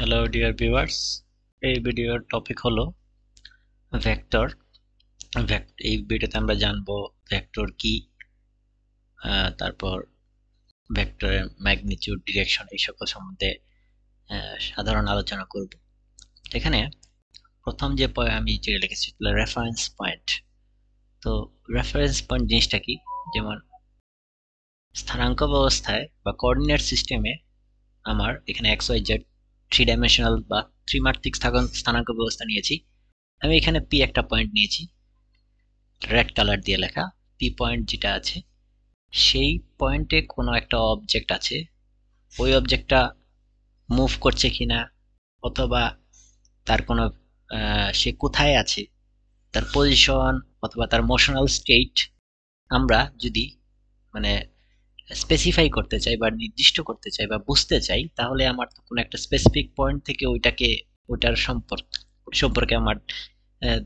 hello dear viewers এই ভিডিওর topic হলো ভেক্টর এই ভিডিওতে আমরা জানবো ভেক্টর কি তারপর ভেক্টরের ম্যাগনিচিউড ডিরেকশন এই সকল সম্বন্ধে সাধারণ আলোচনা করব এখানে প্রথম যে আমি যে লিখেছি রেফারেন্স পয়েন্ট তো রেফারেন্স পয়েন্ট জিনিসটা কি যেমন স্থানাঙ্ক ব্যবস্থায় বা কোঅর্ডিনেট সিস্টেমে আমার এখানে X Y Z three dimensional বা মার্থিক স্থানাঙ্ক ব্যবস্থা নিয়েছি আমি এখানে পি একটা পয়েন্ট নিয়েছি রেড কালার দিয়ে লেখা পি পয়েন্ট যেটা আছে সেই পয়েন্টে কোনো একটা অবজেক্ট আছে ওই অবজেক্টটা মুভ করছে কিনা অথবা তার কোনো সে কোথায় আছে তার পজিশন অথবা তার মোশনাল স্টেট আমরা যদি মানে স্পেসিফাই করতে চাই বা নির্দিষ্ট করতে চাই বা বুঝতে চাই তাহলে আমার তো কোনো একটা স্পেসিফিক পয়েন্ট থেকে ওইটাকে ওইটার সম্পর্ক সম্পর্কে আমার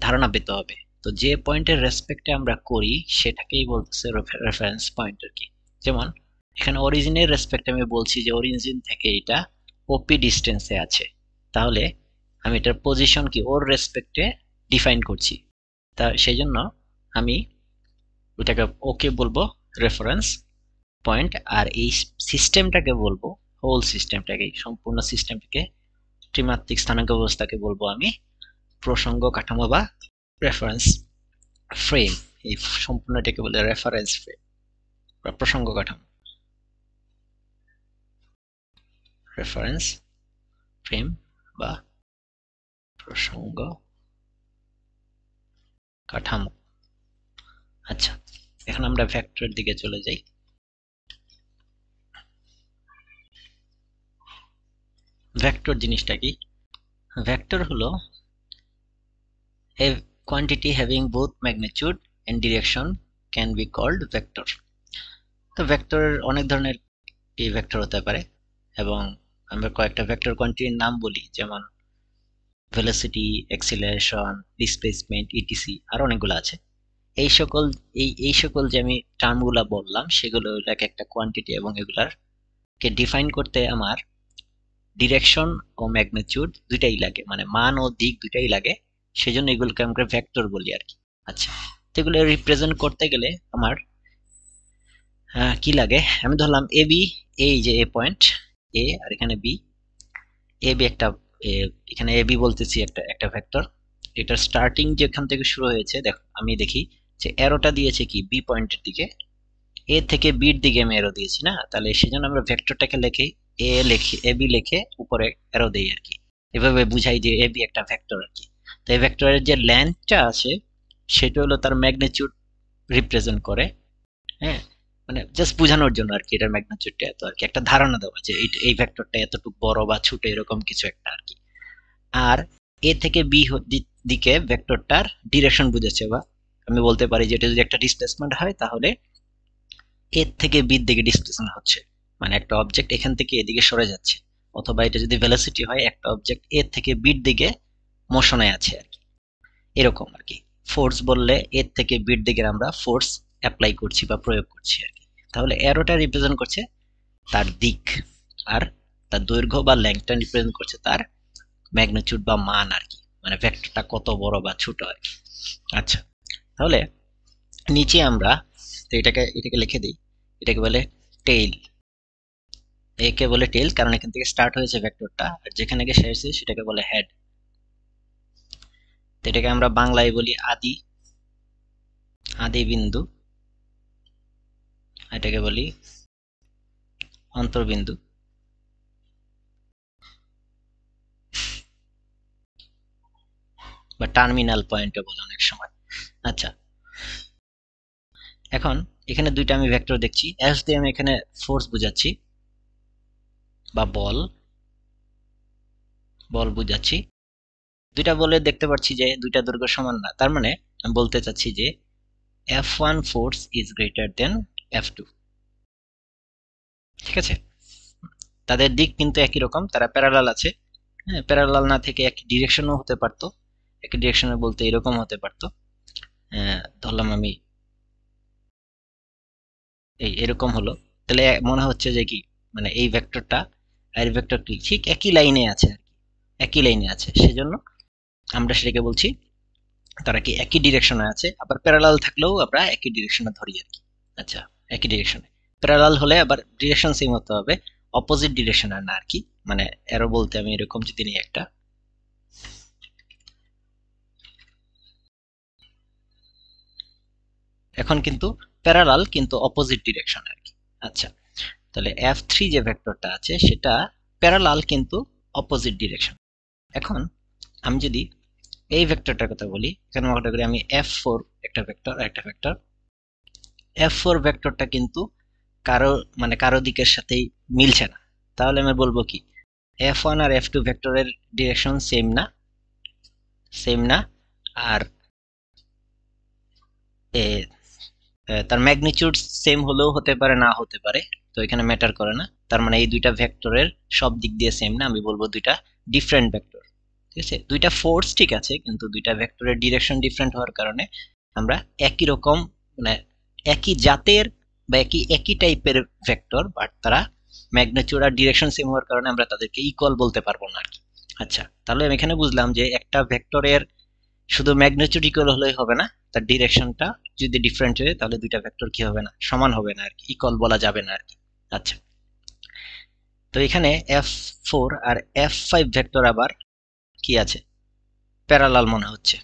ধারণা পেতে হবে তো যে পয়েন্টের রেসপেক্টে আমরা করি সেটাকেই বলতেছে রেফারেন্স পয়েন্ট আর কি যেমন এখানে অরিজিনের রেসপেক্টে আমি বলছি যে অরিজিন থেকে এটা ওপি ডিস্টেন্সে আছে তাহলে আমি এটার পজিশন কি ওর রেসপেক্টে ডিফাইন করছি তা সেই জন্য আমি ওটাকে ওকে বলবো রেফারেন্স পয়েন্ট আর এই সিস্টেমটাকে বলবো হোল সিস্টেমটাকে সম্পূর্ণ সিস্টেমটাকে ত্রিমাত্রিক স্থানাঙ্ক ব্যবস্থাকে বলবো আমি প্রসঙ্গ কাঠামো বা রেফারেন্স ফ্রেম এই সম্পূর্ণটাকে বলে রেফারেন্স ফ্রেম বা প্রসঙ্গ কাঠামো রেফারেন্স ফ্রেম বা প্রসঙ্গ কাঠামো আচ্ছা এখন আমরা ফ্যাক্টরের দিকে চলে যাই ভেক্টর জিনিসটা কি ভেক্টর হলো a quantity having both magnitude and direction can be called vector তো ভেক্টরের অনেক ধরনের এই ভেক্টর হতে পারে এবং আমরা কয়েকটা ভেক্টর কোয়ান্টিটির নাম বলি যেমন ভেলোসিটি এক্সিলারেশন ডিসপ্লেসমেন্ট ইটিসি আর অনেকগুলো আছে এই সকল এই এই সকল যে আমি টার্মগুলো বললাম সেগুলো এক একটা কোয়ান্টিটি এবং এগুলার কে ডিফাইন করতে আমার ডিরেকশন ও ম্যাগনিচিউড দুইটাই লাগে মানে মান ও দিক দুইটাই লাগে সেজন্য এগুলোকে আমরা ভেক্টর বলি আর কি আচ্ছা তো এগুলো রিপ্রেজেন্ট করতে গেলে আমার কি লাগে আমি ধরলাম এ বি এই যে এ পয়েন্ট এ আর এখানে বি এ বি একটা এখানে এ বি বলতেছি একটা একটা ভেক্টর এটার স্টার্টিং যেখান থেকে শুরু হয়েছে দেখো আমি দেখি যে অ্যারোটা দিয়েছে কি বি পয়েন্টের দিকে এ থেকে বির দিকে আমি অ্যারো দিয়েছি না তাহলে সেজন্য আমরা ভেক্টরটাকে লেখি এ লেখে এ বি লেখে উপরে এরো দেই আর কি এভাবে বুঝাই যে এ বি একটা ভেক্টর আর কি তো এই ভেক্টরের যে ল্যান্ডটা আছে সেটা হলো তার ম্যাগনিচিউড রিপ্রেজেন্ট করে হ্যাঁ মানে জাস্ট বোঝানোর জন্য আর কি এটার ম্যাগনিচিউডটা এত আর কি একটা ধারণা দেওয়া যে এই ভেক্টরটা এতটুকু বড় বা ছোট এরকম কিছু একটা আর কি আর এ থেকে বি দিকে ভেক্টরটার ডিরেকশন বুঝেছে বা আমি বলতে পারি যে এটা যদি একটা ডিসপ্লেসমেন্ট হয় তাহলে এর থেকে বির দিকে ডিসপ্লেসমেন্ট হচ্ছে মানে একটা অবজেক্ট এখান থেকে এদিকে সরে যাচ্ছে অথবা এটা যদি ভেলোসিটি হয় একটা অবজেক্ট এ থেকে বির দিকে মোশনে আছে আর কি এরকম আর কি ফোর্স বললে এর থেকে বির দিকে আমরা ফোর্স অ্যাপ্লাই করছি বা প্রয়োগ করছি আর কি তাহলে অ্যারোটা রিপ্রেজেন্ট করছে তার দিক আর তার দৈর্ঘ্য বা ল্যাংটা রিপ্রেজেন্ট করছে তার ম্যাগনিচিউড বা মান আর কি মানে ভেক্টরটা কত বড় বা ছোট আর কি আচ্ছা তাহলে নিচে আমরা তো এটাকে এটাকে লিখে দিই এটাকে বলে টেইল একে বলে টেল কারণ এখান থেকে স্টার্ট হয়েছে ভেক্টরটা আর যেখানে গিয়ে শেষ হয়েছে সেটাকে বলে হেড তো এটাকে আমরা বাংলায় বলি আদি আদি বিন্দু এটাকে বলি অন্তর্বিন্দু বা টার্মিনাল পয়েন্টে বলে অনেক সময় আচ্ছা এখন এখানে দুইটা আমি ভেক্টর দেখছি এস দিয়ে আমি এখানে ফোর্স বুঝাচ্ছি বা বল বল বুঝাচ্ছি দুইটা বলে দেখতে পাচ্ছি যে দুইটা দৈর্ঘ্য সমান না তার মানে আমি বলতে চাচ্ছি যে F one force is greater than F two ঠিক আছে তাদের দিক কিন্তু একই রকম তারা প্যারালাল আছে হ্যাঁ প্যারালাল না থেকে এক ডিরেকশনও হতে পারতো এক ডিরেকশনে বলতে এরকম হতে পারতো হ্যাঁ, ধরলাম আমি এই এরকম হলো তাহলে মনে হচ্ছে যে কি মানে এই ভেক্টরটা আয়ের ভেক্টর কি ঠিক একই লাইনে আছে আর কি একই লাইনে আছে সেজন্য আমরা সেটাকে বলছি তারা কি একই ডিরেকশনে আছে আবার প্যারালাল থাকলেও আমরা একই ডিরেকশনে ধরি আর কি আচ্ছা একই ডিরেকশনে প্যারালাল হলে আবার ডিরেকশন সেম হতে হবে অপোজিট ডিরেকশনে না আর কি মানে এরো বলতে আমি এরকম যদি নিই একটা এখন কিন্তু প্যারালাল কিন্তু অপোজিট ডিরেকশন আর কি আচ্ছা তাহলে এফ থ্রি যে ভেক্টরটা আছে সেটা প্যারালাল কিন্তু অপোজিট ডিরেকশন এখন আমি যদি এই ভেক্টরটার কথা বলি এখানে মনে করি আমি এফ ফোর একটা ভেক্টর একটা ভেক্টর এফ ফোর ভেক্টরটা কিন্তু কারো মানে কারো দিকের সাথেই মিলছে না তাহলে আমি বলবো কি এফ ওয়ান আর এফ টু ভেক্টরের ডিরেকশন সেম না সেম না আর তার ম্যাগনিচিউড সেম হলেও হতে পারে না হতে পারে তো এখানে ম্যাটার করে না তার মানে এই দুইটা ভেক্টরের সব দিক দিয়ে সেম না আমি বলবো দুইটা ডিফারেন্ট ভেক্টর ঠিক আছে দুইটা ফোর্স ঠিক আছে কিন্তু দুইটা ভেক্টরের ডিরেকশন ডিফারেন্ট হওয়ার কারণে আমরা একই রকম মানে একই জাতের বা একই একই টাইপের ভেক্টর বাট তারা ম্যাগনেচুড আর ডিরেকশন সেম হওয়ার কারণে আমরা তাদেরকে ইকুয়াল বলতে পারবো না আর কি আচ্ছা তাহলে আমি এখানে বুঝলাম যে একটা ভেক্টরের শুধু ম্যাগনেচুড ইকুয়াল হলেই হবে না তার ডিরেকশনটা যদি ডিফারেন্ট হয়ে তাহলে দুইটা ভেক্টর কি হবে না সমান হবে না আর কি ইকুয়াল বলা যাবে না আর কি আচ্ছা তো এখানে এফ ফোর আর এফ ফাইভ ভেক্টর আবার কি আছে প্যারালাল মনে হচ্ছে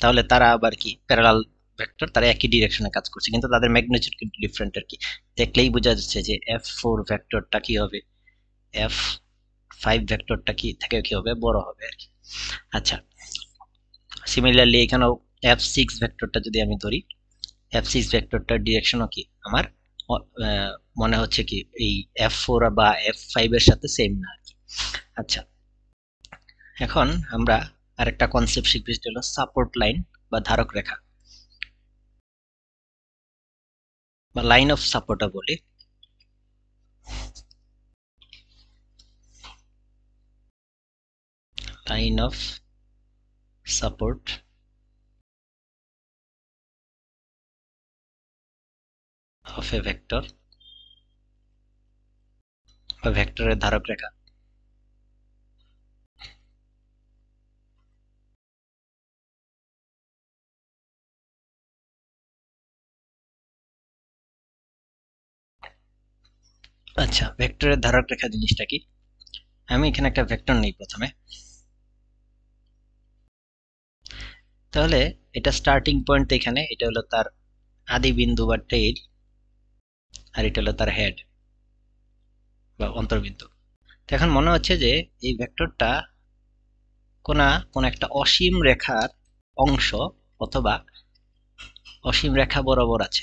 তাহলে তারা আবার কি প্যারালাল ভেক্টর তারা একই ডিরেকশনে কাজ করছে কিন্তু তাদের ম্যাগনিচিউড কিন্তু ডিফারেন্ট আর কি দেখলেই বোঝা যাচ্ছে যে এফ ফোর ভেক্টরটা কি হবে এফ ফাইভ ভেক্টরটা কি থেকে কি হবে বড় হবে আর কি আচ্ছা সিমিলারলি এখানেও এফ সিক্স ভেক্টরটা যদি আমি ধরি এফ সিক্স ভেক্টরটার ডিরেকশনও কি আমার মনে হচ্ছে কি এই এফ ফোর বা এফ ফাইভ এর সাথে সেম না আর কি আচ্ছা এখন আমরা আরেকটা কনসেপ্ট শিখবি যেটা হলো সাপোর্ট লাইন বা ধারক রেখা বা লাইন অফ সাপোর্ট বলি line of support of a vector বা ভেক্টরের ধারক রেখা আচ্ছা ভেক্টরের ধারক রেখা জিনিসটা কি আমি এখানে একটা ভেক্টর নেই প্রথমে তাহলে এটা স্টার্টিং পয়েন্ট এখানে এটা হলো তার আদি বিন্দু বা টেইল আর এটা হলো তার হেড বা অন্তর্বিন্দু তো এখন মনে হচ্ছে যে এই ভেক্টরটা কোনা কোন একটা অসীম রেখার অংশ অথবা অসীম রেখা বরাবর আছে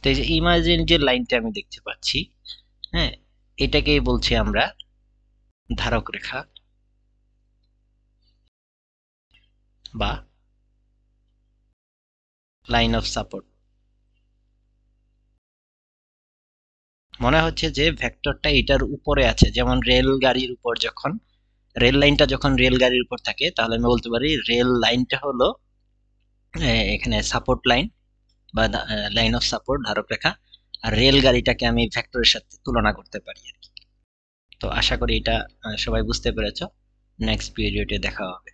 তো এই যে ইমাজিন যে লাইনটা আমি দেখতে পাচ্ছি এটাকেই বলছি আমরা ধারক রেখা বা লাইন অফ সাপোর্ট মনে হচ্ছে যে ভেক্টরটা এটার উপরে আছে যেমন রেল গাড়ির উপর যখন রেল লাইনটা যখন রেল গাড়ির উপর থাকে তাহলে আমি বলতে পারি রেল লাইনটা হলো এখানে সাপোর্ট লাইন বা লাইন অফ সাপোর্ট ধারক রেখা আর রেল গাড়িটাকে আমি ভেক্টরের সাথে তুলনা করতে পারি আর কি তো আশা করি এটা সবাই বুঝতে পেরেছ নেক্সট ভিডিওতে দেখা হবে